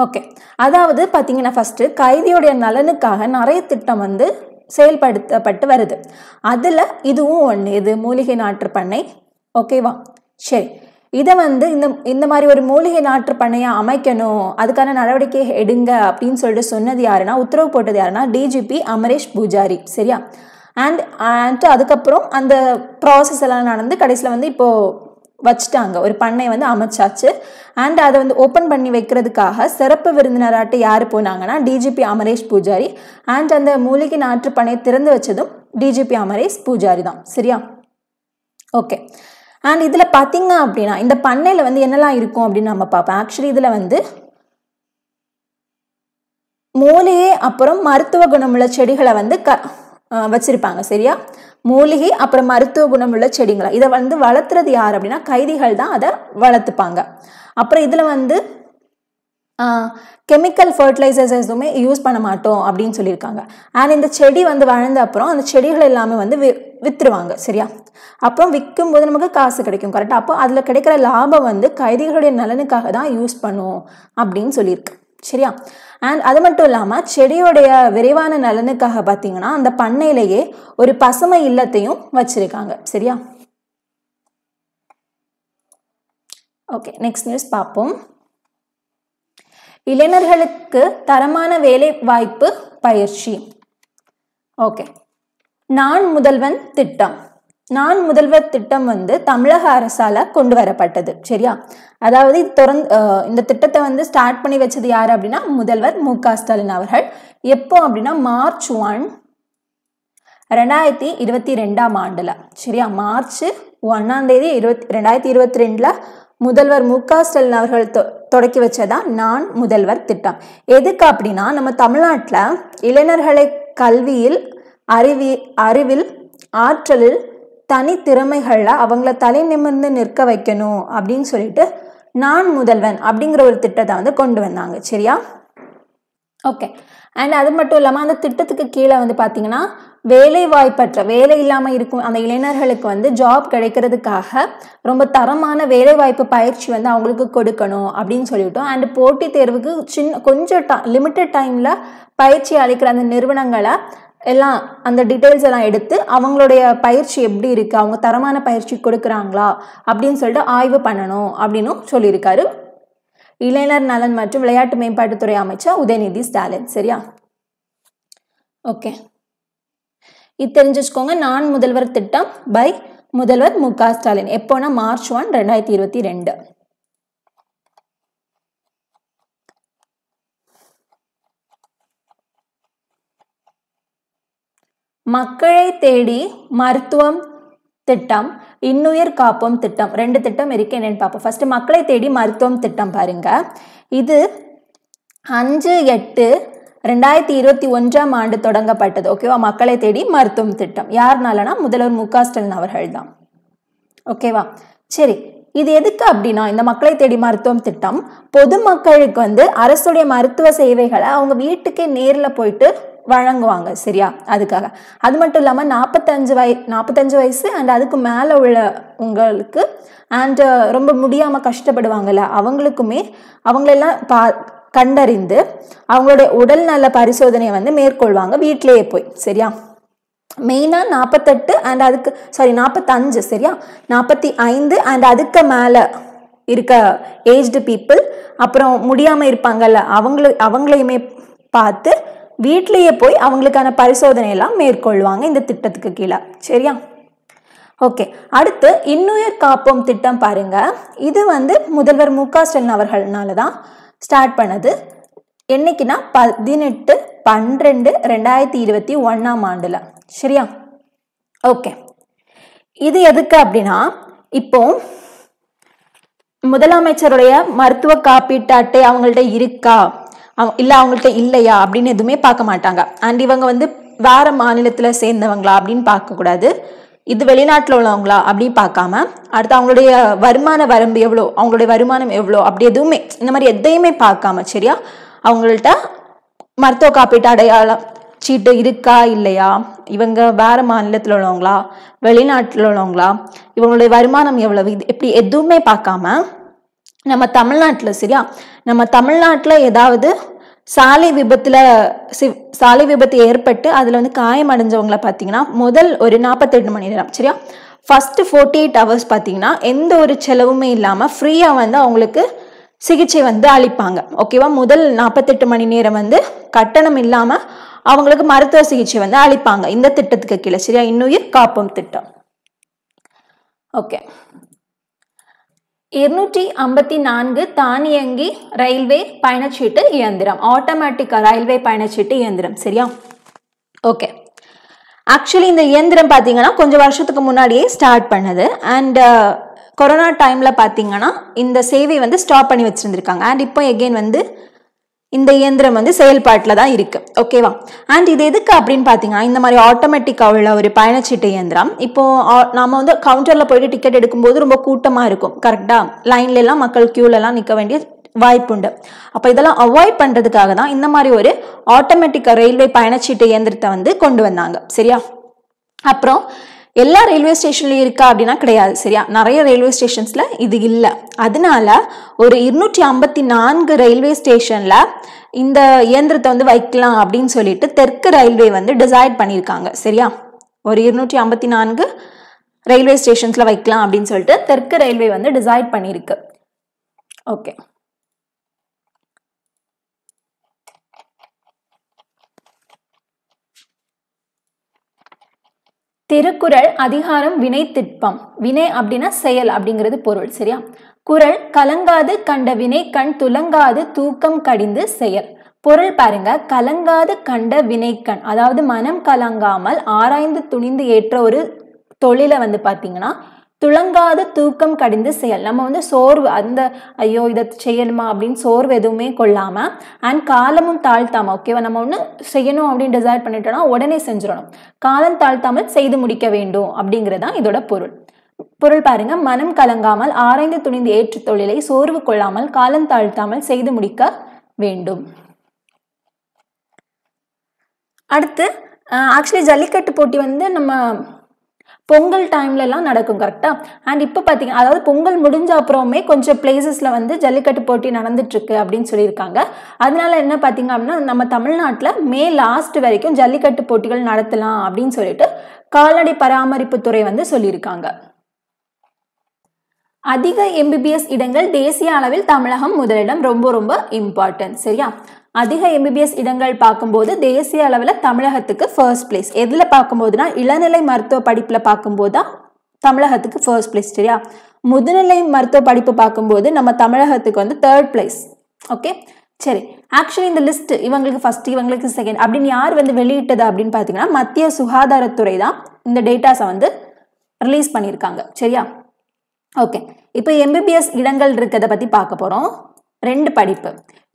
ஓகே அதாவது பார்த்தீங்கன்னா ஃபஸ்ட்டு கைதியோடைய நலனுக்காக நிறைய திட்டம் வந்து செயல்படுத்தப்பட்டு வருது அதில் இதுவும் ஒன்று இது மூலிகை நாற்று பண்ணை ஓகேவா சரி இதை வந்து இந்த இந்த மாதிரி ஒரு மூலிகை நாற்று பண்ணையாக அமைக்கணும் அதுக்கான நடவடிக்கை எடுங்க அப்படின்னு சொல்லிட்டு சொன்னது யாருன்னா உத்தரவு போட்டது யாருன்னா டிஜிபி அமரேஷ் பூஜாரி சரியா அண்ட் அண்ட் அதுக்கப்புறம் அந்த ப்ராசஸ் எல்லாம் நடந்து கடைசியில் வந்து இப்போது வச்சுட்டாங்க ஒரு பண்ணை வந்து அமைச்சாச்சு அண்ட் அதை வந்து ஓப்பன் பண்ணி வைக்கிறதுக்காக சிறப்பு விருந்தினராட்டு யார் போனாங்கன்னா டிஜிபி அமரேஷ் பூஜாரி அண்ட் அந்த மூலிகை நாற்று பண்ணை திறந்து வச்சதும் டிஜிபி அமரேஷ் பூஜாரி தான் சரியா ஓகே அண்ட் இதில் பார்த்தீங்க அப்படின்னா இந்த பண்ணையில் வந்து என்னெல்லாம் இருக்கும் அப்படின்னு நம்ம பார்ப்போம் ஆக்சுவலி இதில் வந்து மூலிகை அப்புறம் மருத்துவ குணமுள்ள செடிகளை வந்து க வச்சுருப்பாங்க சரியா மூலிகை அப்புறம் மருத்துவ குணம் உள்ள செடிங்களை இதை வந்து வளர்த்துறது யார் அப்படின்னா கைதிகள் தான் அதை வளர்த்துப்பாங்க அப்புறம் இதில் வந்து கெமிக்கல் ஃபர்டிலைசர்ஸ் எதுவுமே யூஸ் பண்ண மாட்டோம் அப்படின்னு சொல்லியிருக்காங்க அண்ட் இந்த செடி வந்து வளர்ந்த அப்புறம் அந்த செடிகள் எல்லாமே வந்து வி விற்றுருவாங்க சரியா அப்புறம் விற்கும் போது நமக்கு காசு கிடைக்கும் கரெக்டாக அப்போ அதில் கிடைக்கிற லாபம் வந்து கைதிகளுடைய நலனுக்காக தான் யூஸ் பண்ணுவோம் அப்படின்னு சொல்லியிருக்கு சரியா அண்ட் அது மட்டும் இல்லாமல் செடியோடைய விரைவான நலனுக்காக பார்த்தீங்கன்னா அந்த பண்ணையிலேயே ஒரு பசுமை இல்லத்தையும் வச்சுருக்காங்க சரியா ஓகே நெக்ஸ்ட் நியூஸ் பார்ப்போம் இளைஞர்களுக்கு தரமான வேலை வாய்ப்பு பயிற்சி ஓகே நான் முதல்வன் திட்டம் நான் முதல்வர் திட்டம் வந்து தமிழக அரசால கொண்டு வரப்பட்டது சரியா அதாவது தொடர்ந்து இந்த திட்டத்தை வந்து ஸ்டார்ட் பண்ணி வச்சது யார் அப்படின்னா முதல்வர் மு க ஸ்டாலின் அவர்கள் எப்போ அப்படின்னா மார்ச் ஒன் ரெண்டாயிரத்தி இருபத்தி ரெண்டாம் ஆண்டில் சரியா மார்ச் ஒன்னாம் தேதி இருபத்தி ரெண்டாயிரத்தி இருபத்தி ரெண்டில் முதல்வர் மு க ஸ்டாலின் அவர்கள் தொடக்கி வச்சதா நான் முதல்வர் திட்டம் எதுக்கு அப்படின்னா நம்ம தமிழ்நாட்டில் இளைஞர்களை கல்வியில் அறிவி அறிவில் ஆற்றலில் தனித்திறமைகளில் அவங்கள தலை நிமிர்ந்து நிற்க வைக்கணும் அப்படின்னு சொல்லிட்டு நான் முதல்வன் அப்படிங்கிற ஒரு திட்டத்தை வந்து கொண்டு வந்தாங்க சரியா ஓகே அண்ட் அது மட்டும் இல்லாமல் அந்த திட்டத்துக்கு கீழே வந்து பார்த்தீங்கன்னா வேலை வாய்ப்பற்ற வேலை இல்லாமல் இருக்கும் அந்த இளைஞர்களுக்கு வந்து ஜாப் கிடைக்கிறதுக்காக ரொம்ப தரமான வேலை வாய்ப்பு பயிற்சி வந்து அவங்களுக்கு கொடுக்கணும் அப்படின்னு சொல்லிவிட்டோம் அண்ட் போட்டித் தேர்வுக்கு சின்ன கொஞ்சம் ட லிமிட்டட் டைமில் பயிற்சி அளிக்கிற அந்த நிறுவனங்களை எல்லாம் அந்த டீட்டெயில்ஸ் எல்லாம் எடுத்து அவங்களுடைய பயிற்சி எப்படி இருக்குது அவங்க தரமான பயிற்சி கொடுக்குறாங்களா அப்படின்னு சொல்லிட்டு ஆய்வு பண்ணணும் அப்படின்னும் சொல்லியிருக்காரு இளைஞர் நலன் மற்றும் விளையாட்டு மேம்பாட்டுத்துறை அமைச்சர் உதயநிதி ஸ்டாலின் சரியா ஓகே இது தெரிஞ்சுக்கோங்க நான் முதல்வர் திட்டம் பை முதல்வர் மு க ஸ்டாலின் எப்போனா மார்ச் ஒன் ரெண்டாயிரத்தி இருபத்தி ரெண்டு மக்களை தேடி மருத்துவம் திட்டம் இன்னுயிர் காப்போம் திட்டம் ரெண்டு திட்டம் இருக்கு என்னன்னு பார்ப்போம் ஃபர்ஸ்ட் மக்களை தேடி மருத்துவம் திட்டம் பாருங்க இது அஞ்சு எட்டு ரெண்டாயிரத்தி இருபத்தி ஒன்றாம் ஆண்டு தொடங்கப்பட்டது ஓகேவா மக்களை தேடி மருத்துவம் திட்டம் யாருனாலனா முதல்வர் மு க ஸ்டாலின் அவர்கள் தான் ஓகேவா சரி இது எதுக்கு அப்படின்னா இந்த மக்களை தேடி மருத்துவம் திட்டம் பொதுமக்களுக்கு வந்து அரசுடைய மருத்துவ சேவைகளை அவங்க வீட்டுக்கே நேரில் போயிட்டு வழங்குவாங்க சரியா அதுக்காக அது மட்டும் இல்லாமல் நாற்பத்தஞ்சு வய நாற்பத்தஞ்சு வயசு அண்ட் அதுக்கு மேலே உள்ள உங்களுக்கு அண்டு ரொம்ப முடியாமல் கஷ்டப்படுவாங்கள்ல அவங்களுக்குமே அவங்களெல்லாம் பா கண்டறிந்து அவங்களுடைய உடல்நல பரிசோதனையை வந்து மேற்கொள்வாங்க வீட்டிலேயே போய் சரியா மெயினாக நாற்பத்தெட்டு அண்ட் அதுக்கு சாரி நாற்பத்தஞ்சு சரியா நாற்பத்தி ஐந்து அண்ட் அதுக்கு மேலே இருக்க ஏஜ்டு பீப்புள் அப்புறம் முடியாமல் இருப்பாங்கல்ல அவங்கள அவங்களையுமே பார்த்து வீட்லேயே போய் அவங்களுக்கான பரிசோதனையெல்லாம் மேற்கொள்வாங்க இந்த திட்டத்துக்கு கீழே சரியா ஓகே அடுத்து இன்னுயிர் காப்போம் திட்டம் பாருங்க இது வந்து முதல்வர் மு க ஸ்டாலின் அவர்கள்னால தான் ஸ்டார்ட் பண்ணது என்னைக்குன்னா பதினெட்டு பன்னிரெண்டு ரெண்டாயிரத்தி இருபத்தி ஒன்றாம் ஆண்டில் சரியா ஓகே இது எதுக்கு அப்படின்னா இப்போ முதலமைச்சருடைய மருத்துவ காப்பீட்டு அட்டை அவங்கள்ட்ட இருக்கா இல்லை அவங்கள்ட்ட இல்லையா அப்படின்னு எதுவுமே பார்க்க மாட்டாங்க அண்ட் இவங்க வந்து வேறு மாநிலத்தில் சேர்ந்தவங்களா அப்படின்னு பார்க்கக்கூடாது இது வெளிநாட்டில் உள்ளவங்களா அப்படின்னு பார்க்காம அடுத்து அவங்களுடைய வருமான வரம்பு எவ்வளோ அவங்களுடைய வருமானம் எவ்வளோ அப்படி எதுவுமே இந்த மாதிரி எதையுமே பார்க்காம சரியா அவங்கள்ட்ட மருத்துவ காப்பீட்டு அடையாளம் சீட்டு இருக்கா இல்லையா இவங்க வேறு மாநிலத்தில் உள்ளவங்களா வெளிநாட்டில் உள்ளவங்களா இவங்களுடைய வருமானம் எவ்வளவு இது எப்படி எதுவுமே பார்க்காம நம்ம தமிழ்நாட்டில் சரியா நம்ம தமிழ்நாட்டில் ஏதாவது சாலை விபத்தில் சாலை விபத்து ஏற்பட்டு அதில் வந்து காயம் அடைஞ்சவங்களை பார்த்தீங்கன்னா முதல் ஒரு நாற்பத்தெட்டு மணி நேரம் சரியா ஃபஸ்ட்டு ஃபோர்ட்டி எயிட் ஹவர்ஸ் பார்த்தீங்கன்னா எந்த ஒரு செலவுமே இல்லாமல் ஃப்ரீயாக வந்து அவங்களுக்கு சிகிச்சை வந்து அளிப்பாங்க ஓகேவா முதல் நாற்பத்தெட்டு மணி நேரம் வந்து கட்டணம் இல்லாமல் அவங்களுக்கு மருத்துவ சிகிச்சை வந்து அளிப்பாங்க இந்த திட்டத்துக்கு கீழே சரியா இன்னுயிர் காப்போம் திட்டம் ஓகே இருநூற்றி ஐம்பத்தி நான்கு தானியங்கி ரயில்வே பயணச்சீட்டு இயந்திரம் ஆட்டோமேட்டிக்காக ரயில்வே பயணச்சீட்டு இயந்திரம் சரியா ஓகே ஆக்சுவலி இந்த இயந்திரம் பார்த்தீங்கன்னா கொஞ்சம் வருஷத்துக்கு முன்னாடியே ஸ்டார்ட் பண்ணுது அண்ட் கொரோனா uh, டைமில் பார்த்தீங்கன்னா இந்த சேவை வந்து ஸ்டாப் பண்ணி வச்சுருந்துருக்காங்க அண்ட் இப்போ எகெயின் வந்து இந்த இயந்திரம் வந்து செயல்பாட்டில் தான் இருக்குது ஓகேவா அண்ட் இது எதுக்கு அப்படின்னு பார்த்தீங்கன்னா இந்த மாதிரி ஆட்டோமேட்டிக்காக உள்ள ஒரு பயணச்சீட்டு இயந்திரம் இப்போது நாம் வந்து கவுண்டரில் போயிட்டு டிக்கெட் எடுக்கும்போது ரொம்ப கூட்டமாக இருக்கும் கரெக்டாக லைன்லலாம் மக்கள் க்யூலெலாம் நிற்க வேண்டிய வாய்ப்புண்டு அப்போ இதெல்லாம் அவாய்ட் பண்ணுறதுக்காக தான் இந்த மாதிரி ஒரு ஆட்டோமேட்டிக்காக ரயில்வே பயணச்சீட்டு இயந்திரத்தை வந்து கொண்டு வந்தாங்க சரியா அப்புறம் எல்லா ரயில்வே ஸ்டேஷன்லையும் இருக்கா அப்படின்னா கிடையாது சரியா நிறைய ரயில்வே ஸ்டேஷன்ஸில் இது இல்லை அதனால ஒரு இருநூற்றி ஐம்பத்தி நான்கு ரயில்வே ஸ்டேஷனில் இந்த இயந்திரத்தை வந்து வைக்கலாம் அப்படின்னு சொல்லிட்டு தெற்கு ரயில்வே வந்து டிசைட் பண்ணியிருக்காங்க சரியா ஒரு இருநூற்றி ஐம்பத்தி நான்கு ரயில்வே ஸ்டேஷன்ஸில் வைக்கலாம் அப்படின்னு சொல்லிட்டு தெற்கு ரயில்வே வந்து டிசைட் பண்ணியிருக்கு ஓகே திருக்குறள் அதிகாரம் வினை திட்பம் வினை அப்படின்னா செயல் அப்படிங்கிறது பொருள் சரியா குரல் கலங்காது கண்ட வினை கண் துலங்காது தூக்கம் கடிந்து செயல் பொருள் பாருங்க கலங்காது கண்ட வினைக்கண் அதாவது மனம் கலங்காமல் ஆராய்ந்து துணிந்து ஏற்ற ஒரு தொழிலை வந்து பாத்தீங்கன்னா துளங்காத தூக்கம் கடிந்து செயல் நம்ம வந்து சோர்வு அந்த ஐயோ இதை செய்யணுமா அப்படின்னு சோர்வு எதுவுமே கொள்ளாமல் அண்ட் காலமும் தாழ்த்தாமல் ஓகேவா நம்ம ஒன்று செய்யணும் அப்படின்னு டிசைட் பண்ணிட்டோம்னா உடனே செஞ்சிடணும் காலம் தாழ்த்தாமல் செய்து முடிக்க வேண்டும் அப்படிங்கிறது தான் இதோட பொருள் பொருள் பாருங்க மனம் கலங்காமல் ஆராய்ந்து துணிந்து ஏற்று தொழிலை சோர்வு கொள்ளாமல் காலம் தாழ்த்தாமல் செய்து முடிக்க வேண்டும் அடுத்து ஆக்சுவலி ஜல்லிக்கட்டு போட்டி வந்து நம்ம பொங்கல் டைம்லலாம் நடக்கும் கரெக்டாக அண்ட் இப்போ பார்த்தீங்க அதாவது பொங்கல் முடிஞ்ச அப்புறமே கொஞ்சம் பிளேசஸில் வந்து ஜல்லிக்கட்டு போட்டி நடந்துட்டுருக்கு அப்படின்னு சொல்லியிருக்காங்க அதனால என்ன பார்த்தீங்க அப்படின்னா நம்ம தமிழ்நாட்டில் மே லாஸ்ட் வரைக்கும் ஜல்லிக்கட்டு போட்டிகள் நடத்தலாம் அப்படின்னு சொல்லிட்டு கால்நடை பராமரிப்புத்துறை வந்து சொல்லியிருக்காங்க அதிக எம்பிபிஎஸ் இடங்கள் தேசிய அளவில் தமிழகம் முதலிடம் ரொம்ப ரொம்ப இம்பார்ட்டன்ட் சரியா அதிக எம்பிபிஎஸ் இடங்கள் பார்க்கும்போது தேசிய அளவில் தமிழகத்துக்கு ஃபர்ஸ்ட் பிளேஸ் எதில் பார்க்கும்போதுனா இளநிலை மருத்துவ படிப்பில் பார்க்கும்போது தான் தமிழகத்துக்கு ஃபர்ஸ்ட் பிளேஸ் சரியா முதுநிலை மருத்துவ படிப்பு பார்க்கும்போது நம்ம தமிழகத்துக்கு வந்து தேர்ட் பிளேஸ் ஓகே சரி ஆக்சுவலி இந்த லிஸ்ட் இவங்களுக்கு ஃபர்ஸ்ட் இவங்களுக்கு செகண்ட் அப்படின்னு யார் வந்து வெளியிட்டது அப்படின்னு பார்த்தீங்கன்னா மத்திய சுகாதாரத்துறை தான் இந்த டேட்டாஸை வந்து ரிலீஸ் பண்ணியிருக்காங்க சரியா ஓகே இப்போ எம்பிபிஎஸ் இடங்கள் இருக்கிறத பற்றி பார்க்க போகிறோம் ரெண்டு படிப்பு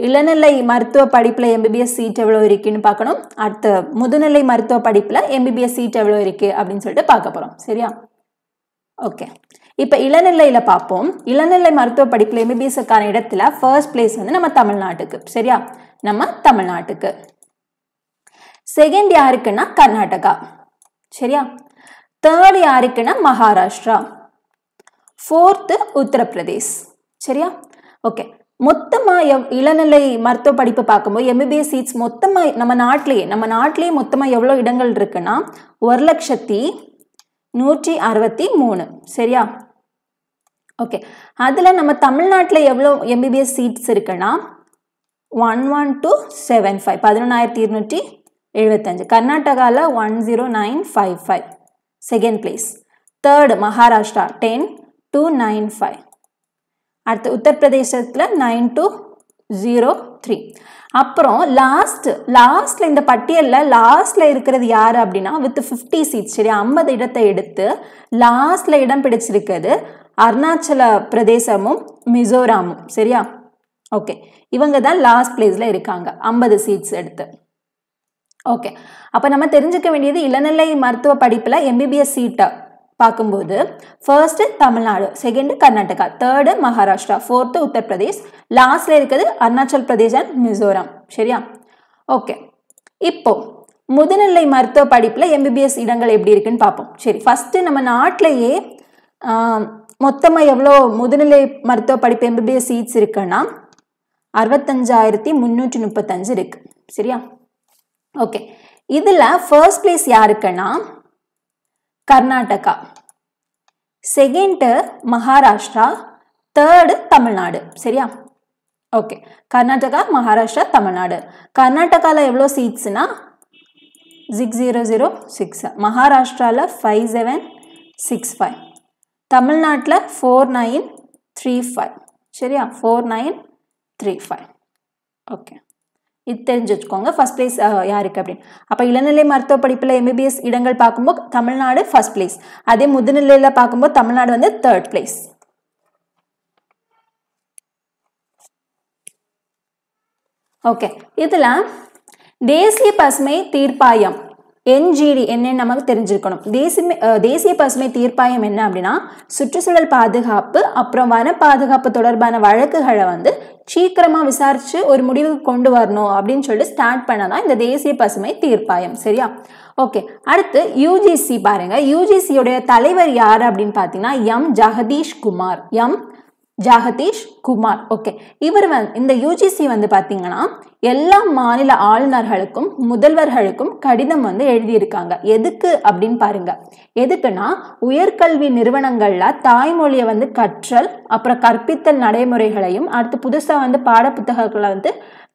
இளநிலை மருத்துவ படிப்பில் எம்பிபிஎஸ் சீட் எவ்வளோ இருக்குன்னு பார்க்கணும் அடுத்து முதுநிலை மருத்துவ படிப்பில் எம்பிபிஎஸ் சீட் எவ்வளோ இருக்குது அப்படின்னு சொல்லிட்டு பார்க்க போகிறோம் சரியா ஓகே இப்போ இளநிலையில் பார்ப்போம் இளநிலை மருத்துவ படிப்பில் எம்பிபிஎஸ்க்கான இடத்துல ஃபர்ஸ்ட் பிளேஸ் வந்து நம்ம தமிழ்நாட்டுக்கு சரியா நம்ம தமிழ்நாட்டுக்கு செகண்ட் யாருக்குன்னா கர்நாடகா சரியா தேர்ட் யாருக்குன்னா மகாராஷ்டிரா ஃபோர்த்து உத்தரப்பிரதேஷ் சரியா ஓகே மொத்தமாக எவ் இளநிலை மருத்துவ படிப்பு பார்க்கும்போது எம்பிபிஎஸ் சீட்ஸ் மொத்தமாக நம்ம நாட்டிலேயே நம்ம நாட்டிலேயே மொத்தமாக எவ்வளோ இடங்கள் இருக்குன்னா ஒரு லட்சத்தி நூற்றி அறுபத்தி மூணு சரியா ஓகே அதில் நம்ம தமிழ்நாட்டில் எவ்வளோ எம்பிபிஎஸ் சீட்ஸ் இருக்குன்னா one one two seven five பதினொன்றாயிரத்தி இருநூற்றி எழுபத்தஞ்சு கர்நாடகாவில் one zero nine five five second place third மகாராஷ்டிரா டென் டூ நைன் ஃபைவ் அடுத்து உத்தரப்பிரதேசத்தில் நைன் டூ ஜீரோ த்ரீ அப்புறம் லாஸ்ட் லாஸ்ட்டில் இந்த பட்டியலில் லாஸ்ட்டில் இருக்கிறது யார் அப்படின்னா வித் ஃபிஃப்டி சீட்ஸ் சரி ஐம்பது இடத்தை எடுத்து லாஸ்ட்டில் இடம் பிடிச்சிருக்கிறது அருணாச்சல பிரதேசமும் மிசோராமும் சரியா ஓகே இவங்க தான் லாஸ்ட் பிளேஸில் இருக்காங்க ஐம்பது சீட்ஸ் எடுத்து ஓகே அப்போ நம்ம தெரிஞ்சுக்க வேண்டியது இளநிலை மருத்துவ படிப்பில் எம்பிபிஎஸ் சீட்டை பார்க்கும்போது first Tamil Nadu second Karnataka third Maharashtra fourth Uttar Pradesh லாஸ்ட்ல இருக்குது அருணாச்சல் பிரதேஷ் அண்ட் மிசோரம் சரியா ஓகே இப்போ முதுநிலை மருத்துவ படிப்பில் எம்பிபிஎஸ் இடங்கள் எப்படி இருக்குன்னு பார்ப்போம் சரி ஃபஸ்ட்டு நம்ம நாட்டிலேயே மொத்தமாக எவ்வளோ முதுநிலை மருத்துவ படிப்பு எம்பிபிஎஸ் சீட்ஸ் இருக்குன்னா அறுபத்தஞ்சாயிரத்தி முந்நூற்றி முப்பத்தஞ்சு இருக்குது சரியா ஓகே இதில் ஃபர்ஸ்ட் பிளேஸ் யாருக்குன்னா கர்நாடகா செகண்ட் மகாராஷ்டிரா தேர்டு தமிழ்நாடு சரியா ஓகே கர்நாடகா மகாராஷ்டிரா தமிழ்நாடு கர்நாடகாவில் எவ்வளோ சீட்ஸ்னா சிக்ஸ் ஜீரோ ஜீரோ சிக்ஸ் மகாராஷ்டிராவில் ஃபைவ் செவன் சிக்ஸ் ஃபைவ் தமிழ்நாட்டில் ஃபோர் நைன் த்ரீ ஃபைவ் சரியா four nine three five okay இது தெரிஞ்சு வச்சுக்கோங்க ஃபஸ்ட் பிளேஸ் யாருக்கு அப்படின்னு அப்போ இளநிலை மருத்துவ படிப்பில் எம்பிபிஎஸ் இடங்கள் பார்க்கும்போது தமிழ்நாடு ஃபஸ்ட் பிளேஸ் அதே முதுநிலையில் பார்க்கும்போது தமிழ்நாடு வந்து தேர்ட் பிளேஸ் ஓகே இதில் தேசிய பசுமை தீர்ப்பாயம் என்ஜிடி என்னன்னு நமக்கு தெரிஞ்சிருக்கணும் தேசிய தேசிய பசுமை தீர்ப்பாயம் என்ன அப்படின்னா சுற்றுச்சூழல் பாதுகாப்பு அப்புறம் வன பாதுகாப்பு தொடர்பான வழக்குகளை வந்து சீக்கிரமாக விசாரித்து ஒரு முடிவுக்கு கொண்டு வரணும் அப்படின்னு சொல்லிட்டு ஸ்டார்ட் பண்ணதான் இந்த தேசிய பசுமை தீர்ப்பாயம் சரியா ஓகே அடுத்து யூஜிசி பாருங்கள் யூஜிசியுடைய தலைவர் யார் அப்படின்னு பார்த்தீங்கன்னா M Jagadish Kumar M Jagadish Kumar okay இவர் வந் இந்த யூஜிசி வந்து பார்த்தீங்கன்னா எல்லா மாநில ஆளுநர்களுக்கும் முதல்வர்களுக்கும் கடிதம் வந்து எழுதியிருக்காங்க எதுக்கு அப்படின்னு பாருங்க எதுக்குன்னா உயர்கல்வி நிறுவனங்களில் தாய்மொழியை வந்து கற்றல் அப்புறம் கற்பித்தல் நடைமுறைகளையும் அடுத்து புதுசாக வந்து பாடப்புத்தகங்களை வந்து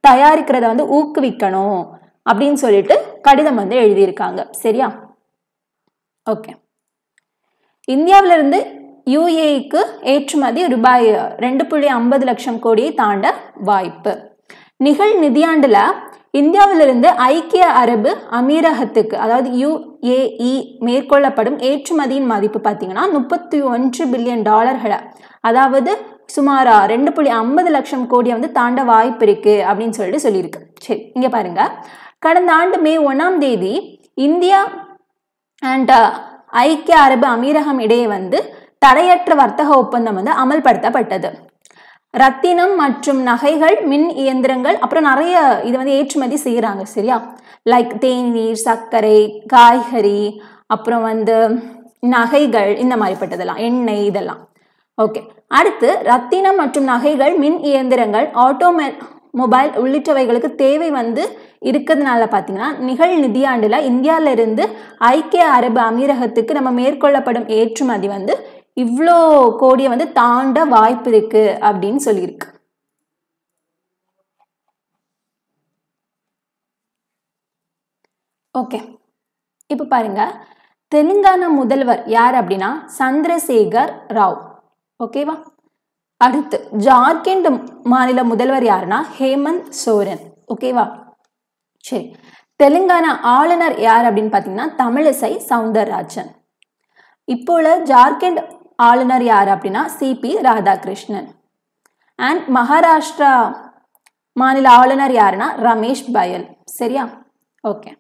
தயாரிக்கிறத வந்து ஊக்குவிக்கணும் அப்படின்னு சொல்லிட்டு கடிதம் வந்து எழுதியிருக்காங்க சரியா ஓகே இந்தியாவிலிருந்து யுஏஇக்கு ஏற்றுமதி ரூபாய் ரெண்டு புள்ளி ஐம்பது லட்சம் கோடியை தாண்ட வாய்ப்பு நிகழ் நிதியாண்டில் இந்தியாவிலிருந்து ஐக்கிய அரபு அமீரகத்துக்கு அதாவது யுஏஇ மேற்கொள்ளப்படும் ஏற்றுமதியின் மதிப்பு பார்த்தீங்கன்னா முப்பத்தி ஒன்று பில்லியன் டாலர்களை அதாவது சுமார் ரெண்டு புள்ளி ஐம்பது லட்சம் கோடியை வந்து தாண்ட வாய்ப்பு இருக்குது அப்படின்னு சொல்லிட்டு சொல்லியிருக்கு சரி இங்கே பாருங்கள் கடந்த ஆண்டு மே ஒன்றாம் தேதி இந்தியா அண்ட் ஐக்கிய அரபு அமீரகம் இடையே வந்து தடையற்ற வர்த்தக ஒப்பந்தம் வந்து அமல்படுத்தப்பட்டது ரத்தினம் மற்றும் நகைகள் மின் இயந்திரங்கள் அப்புறம் நிறைய இது வந்து ஏற்றுமதி செய்கிறாங்க சரியா லைக் தேநீர் சர்க்கரை காய்கறி அப்புறம் வந்து நகைகள் இந்த மாதிரிப்பட்டதெல்லாம் எண்ணெய் இதெல்லாம் ஓகே அடுத்து ரத்தினம் மற்றும் நகைகள் மின் இயந்திரங்கள் ஆட்டோமே மொபைல் உள்ளிட்டவைகளுக்கு தேவை வந்து இருக்கிறதுனால பார்த்தீங்கன்னா நிகழ் நிதியாண்டில் இந்தியாவிலிருந்து ஐக்கிய அரபு அமீரகத்துக்கு நம்ம மேற்கொள்ளப்படும் ஏற்றுமதி வந்து இவ்வளோ கோடியை வந்து தாண்ட வாய்ப்பு இருக்கு அப்படின்னு சொல்லியிருக்கு ஓகே இப்போ பாருங்க தெலுங்கானா முதல்வர் யார் அப்படின்னா சந்திரசேகர் ராவ் ஓகேவா அடுத்து ஜார்க்கண்ட் மாநில முதல்வர் யாருன்னா ஹேமந்த் சோரன் ஓகேவா சரி தெலுங்கானா ஆளுநர் யார் அப்படின்னு பார்த்தீங்கன்னா தமிழிசை சவுந்தரராஜன் இப்போ உள்ள ஜார்க்கண்ட் ஆளுநர் யார் அப்படின்னா சிபி ராதாகிருஷ்ணன் அண்ட் மகாராஷ்டிரா மாநில ஆளுநர் யாருன்னா ரமேஷ் பயல் சரியா ஓகே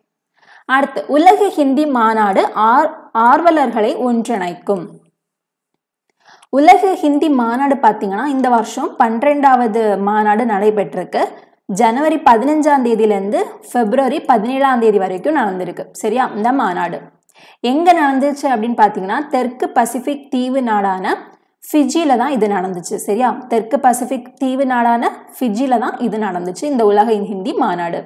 அடுத்து உலக ஹிந்தி மாநாடு ஆர் ஆர்வலர்களை ஒன்றிணைக்கும் உலக ஹிந்தி மாநாடு பார்த்தீங்கன்னா இந்த வருஷம் பன்னிரெண்டாவது மாநாடு நடைபெற்றிருக்கு ஜனவரி பதினஞ்சாம் தேதியிலேருந்து ஃபெப்ரவரி பதினேழாம் தேதி வரைக்கும் நடந்திருக்கு சரியா இந்த மாநாடு எங்கே நடந்துச்சு அப்படின்னு பார்த்தீங்கன்னா தெற்கு பசிபிக் தீவு நாடான ஃபிஜியில் தான் இது நடந்துச்சு சரியா தெற்கு பசிபிக் தீவு நாடான ஃபிஜியில் தான் இது நடந்துச்சு இந்த உலக ஹிந்தி மாநாடு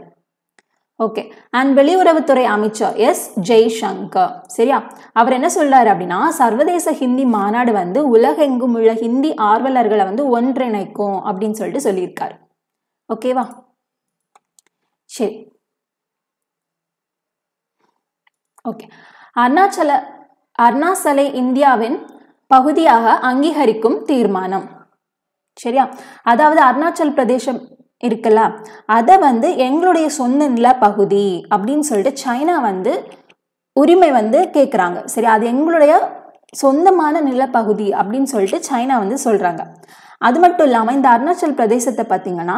ஓகே அண்ட் வெளியுறவுத்துறை அமைச்சர் எஸ் ஜெய்சங்கர் சரியா அவர் என்ன சொல்றாரு அப்படின்னா சர்வதேச ஹிந்தி மாநாடு வந்து உலகெங்கும் உள்ள ஹிந்தி ஆர்வலர்களை வந்து ஒன்றிணைக்கும் அப்படின்னு சொல்லிட்டு சொல்லியிருக்காரு ஓகேவா சரி ஓகே அருணாச்சல அருணாச்சலை இந்தியாவின் பகுதியாக அங்கீகரிக்கும் தீர்மானம் சரியா அதாவது அருணாச்சல் பிரதேசம் இருக்குல்ல அதை வந்து எங்களுடைய சொந்த நில பகுதி அப்படின்னு சொல்லிட்டு சைனா வந்து உரிமை வந்து கேட்குறாங்க சரி அது எங்களுடைய சொந்தமான நிலப்பகுதி அப்படின்னு சொல்லிட்டு சைனா வந்து சொல்கிறாங்க அது மட்டும் இல்லாமல் இந்த அருணாச்சல் பிரதேசத்தை பார்த்தீங்கன்னா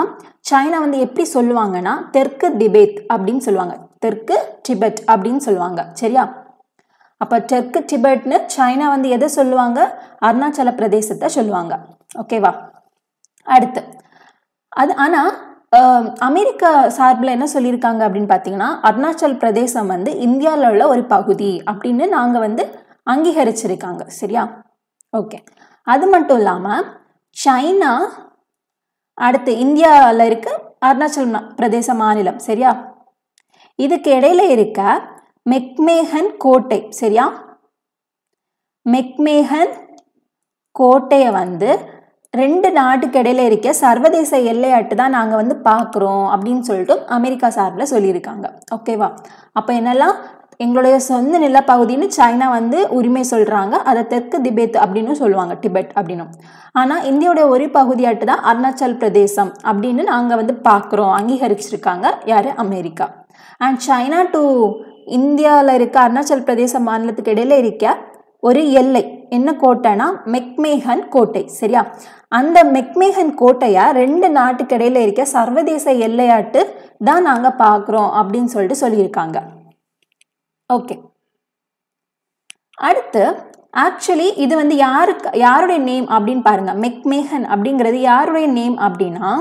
சைனா வந்து எப்படி சொல்லுவாங்கன்னா தெற்கு திபேத் அப்படின்னு சொல்லுவாங்க தெற்கு டிபெட் அப்படின்னு சொல்லுவாங்க சரியா அப்போ தெற்கு டிபெட்னு சைனா வந்து எதை சொல்லுவாங்க அருணாச்சல பிரதேசத்தை சொல்லுவாங்க ஓகேவா அடுத்து அது ஆனால் அமெரிக்கா சார்பில் என்ன சொல்லியிருக்காங்க அப்படின்னு பார்த்தீங்கன்னா அருணாச்சல பிரதேசம் வந்து இந்தியாவில் உள்ள ஒரு பகுதி அப்படின்னு நாங்கள் வந்து அங்கீகரிச்சிருக்காங்க சரியா ஓகே அது மட்டும் இல்லாமல் சைனா அடுத்து இந்தியாவில் இருக்க அருணாச்சல் பிரதேச மாநிலம் சரியா இதுக்கு இடையில இருக்க மெக்மேகன் கோட்டை சரியா மெக்மேகன் கோட்டையை வந்து ரெண்டு நாட்டுக்கு இடையில இருக்க சர்வதேச எல்லையாட்டு தான் நாங்கள் வந்து பார்க்குறோம் அப்படின்னு சொல்லிட்டு அமெரிக்கா சார்பில் சொல்லியிருக்காங்க ஓகேவா அப்போ என்னெல்லாம் எங்களுடைய சொந்த நிலப்பகுதின்னு சைனா வந்து உரிமை சொல்கிறாங்க அதை தெற்கு திபெத் அப்படின்னு சொல்லுவாங்க டிபெட் அப்படின்னும் ஆனால் இந்தியாவுடைய ஒரு பகுதியாட்டு தான் அருணாச்சல் பிரதேசம் அப்படின்னு நாங்கள் வந்து பார்க்குறோம் அங்கீகரிச்சிருக்காங்க யார் அமெரிக்கா அண்ட் சைனா டு இந்தியாவில் இருக்க அருணாச்சல் பிரதேச மாநிலத்துக்கு இடையில இருக்க ஒரு எல்லை என்ன கோட்டைனா மெக்மேகன் கோட்டை சரியா அந்த மெக்மேகன் கோட்டையை ரெண்டு நாட்டுக்கு இடையில இருக்க சர்வதேச எல்லையாட்டு தான் நாங்கள் பார்க்குறோம் அப்படின்னு சொல்லிட்டு சொல்லியிருக்காங்க ஓகே அடுத்து ஆக்சுவலி இது வந்து யாருக்கு யாருடைய நேம் அப்படின்னு பாருங்க மெக்மேகன் அப்படிங்கிறது யாருடைய நேம் அப்படின்னா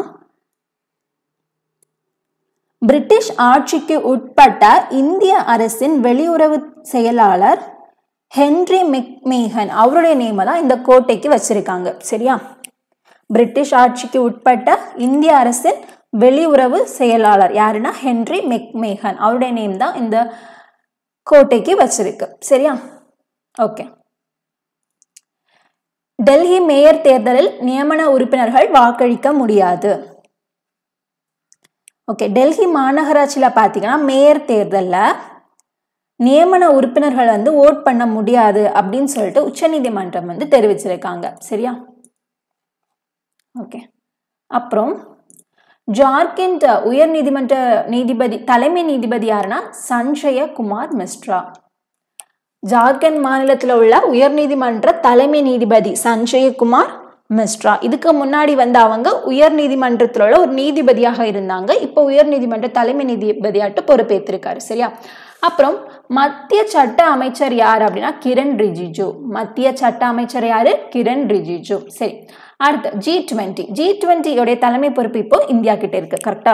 பிரிட்டிஷ் ஆட்சிக்கு உட்பட்ட இந்திய அரசின் வெளியுறவு செயலாளர் ஹென்ரி மெக்மேகன் அவருடைய நேம் தான் இந்த கோட்டைக்கு வச்சிருக்காங்க சரியா பிரிட்டிஷ் ஆட்சிக்கு உட்பட்ட இந்திய அரசின் வெளியுறவு செயலாளர் யாருன்னா ஹென்ரி மெக்மேகன் அவருடைய நேம் தான் இந்த கோட்டைக்கு வச்சிருக்கு சரியா ஓகே டெல்லி மேயர் தேர்தலில் நியமன உறுப்பினர்கள் வாக்களிக்க முடியாது ஓகே டெல்லி மாநகராட்சியில் பார்த்தீங்கன்னா மேயர் தேர்தலில் நியமன உறுப்பினர்கள் வந்து ஓட் பண்ண முடியாது அப்படின்னு சொல்லிட்டு உச்சநீதிமன்றம் வந்து தெரிவிச்சிருக்காங்க சரியா ஓகே அப்புறம் ஜார்க்கண்ட் உயர் நீதிமன்ற நீதிபதி தலைமை நீதிபதி யாருன்னா சஞ்சய குமார் மிஸ்ரா ஜார்க்கண்ட் மாநிலத்தில் உள்ள உயர்நீதிமன்ற தலைமை நீதிபதி சஞ்சயகுமார் மிஸ்ரா இதுக்கு முன்னாடி வந்து அவங்க உயர் நீதிமன்றத்தில் உள்ள ஒரு நீதிபதியாக இருந்தாங்க இப்போ உயர் நீதிமன்ற தலைமை நீதிபதியாட்டு பொறுப்பேற்றிருக்காரு சரியா அப்புறம் மத்திய சட்ட அமைச்சர் யார் அப்படின்னா கிரண் ரிஜிஜு மத்திய சட்ட அமைச்சர் யாரு கிரண் ரிஜிஜு சரி அடுத்து ஜி டுவெண்ட்டி ஜி டுவெண்ட்டியோடைய தலைமை பொறுப்பு இப்போ இந்தியா கிட்ட இருக்கு கரெக்டா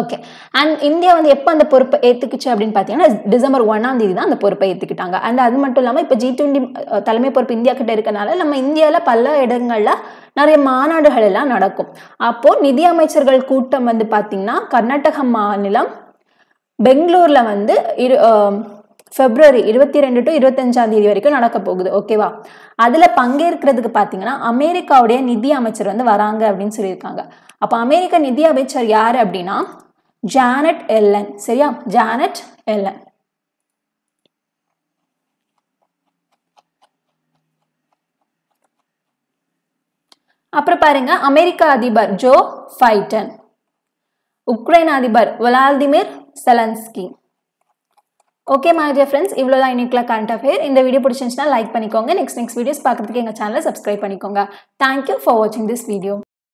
ஓகே அண்ட் இந்தியா வந்து எப்போ அந்த பொறுப்பை ஏற்றுக்குச்சு அப்படின்னு பார்த்தீங்கன்னா டிசம்பர் ஒன்னாம் தேதி தான் அந்த பொறுப்பை ஏற்றுக்கிட்டாங்க அண்ட் அது மட்டும் இல்லாமல் இப்போ ஜி டுவெண்ட்டி தலைமை பொறுப்பு இந்தியா கிட்ட இருக்கனால நம்ம இந்தியாவில் பல இடங்களில் நிறைய மாநாடுகள் எல்லாம் நடக்கும் அப்போது நிதி அமைச்சர்கள் கூட்டம் வந்து பார்த்தீங்கன்னா கர்நாடக மாநிலம் பெங்களூரில் வந்து இரு ஃபெப்ரவரி இருபத்தி ரெண்டு டு இருபத்தஞ்சாம் தேதி வரைக்கும் நடக்க போகுது ஓகேவா அதில் பங்கேற்கிறதுக்கு பார்த்தீங்கன்னா அமெரிக்காவுடைய நிதி அமைச்சர் வந்து வராங்க அப்படின்னு சொல்லியிருக்காங்க அப்போ அமெரிக்க நிதி அமைச்சர் யார் அப்படின்னா ஜானட் எல்லன் சரியா ஜானட் எல்லன் அப்புறம் பாருங்க அமெரிக்க அதிபர் ஜோ ஃபைட்டன் உக்ரைன் அதிபர் Vladimir Zelensky okay my dear friends இவ்வளோ தான் இன்னைக்குள்ள கரண்ட் அஃபேர் இந்த வீடியோ பிடிச்சிருந்துச்சுன்னா லைக் பண்ணிக்கோங்க நெக்ஸ்ட் நெக்ஸ்ட் வீடியோஸ் பார்க்குறதுக்கு எங்கள் சேனலை சப்ஸ்கிரைப் பண்ணிக்கோங்க தேங்க்யூ ஃபார் வாட்சிங் திஸ் வீடியோ